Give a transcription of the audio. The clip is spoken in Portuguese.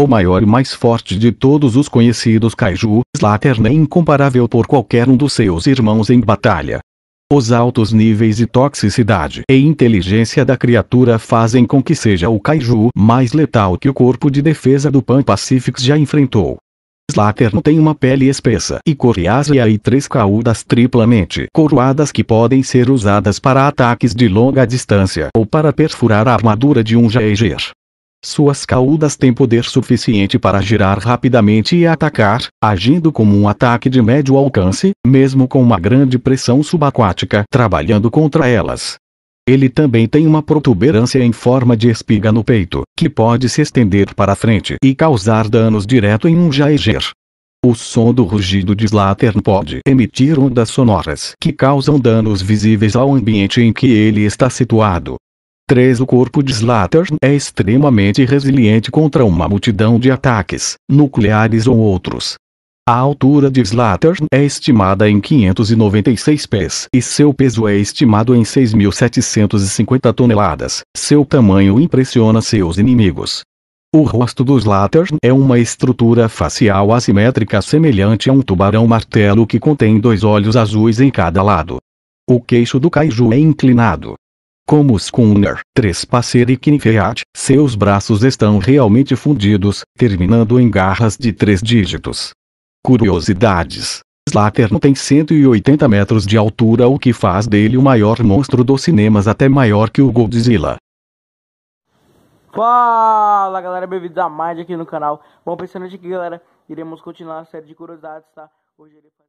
o maior e mais forte de todos os conhecidos kaiju, Slattern é incomparável por qualquer um dos seus irmãos em batalha. Os altos níveis de toxicidade e inteligência da criatura fazem com que seja o kaiju mais letal que o corpo de defesa do Pan Pacific já enfrentou. Slattern tem uma pele espessa e coriácea e três caudas triplamente coroadas que podem ser usadas para ataques de longa distância ou para perfurar a armadura de um Jaeger. Suas caudas têm poder suficiente para girar rapidamente e atacar, agindo como um ataque de médio alcance, mesmo com uma grande pressão subaquática trabalhando contra elas. Ele também tem uma protuberância em forma de espiga no peito, que pode se estender para frente e causar danos direto em um jaeger. O som do rugido de Slattern pode emitir ondas sonoras que causam danos visíveis ao ambiente em que ele está situado, 3. O corpo de Slattern é extremamente resiliente contra uma multidão de ataques, nucleares ou outros. A altura de Slattern é estimada em 596 pés e seu peso é estimado em 6.750 toneladas. Seu tamanho impressiona seus inimigos. O rosto do Slattern é uma estrutura facial assimétrica semelhante a um tubarão-martelo que contém dois olhos azuis em cada lado. O queixo do Kaiju é inclinado, como os Trespasser e Kinfeat, seus braços estão realmente fundidos, terminando em garras de três dígitos. Curiosidades. Slattern tem 180 metros de altura o que faz dele o maior monstro dos cinemas até maior que o Godzilla. Fala galera, bem-vindos a mais aqui no canal. Bom, pensando aqui galera, iremos continuar a série de curiosidades, tá? Hoje ele...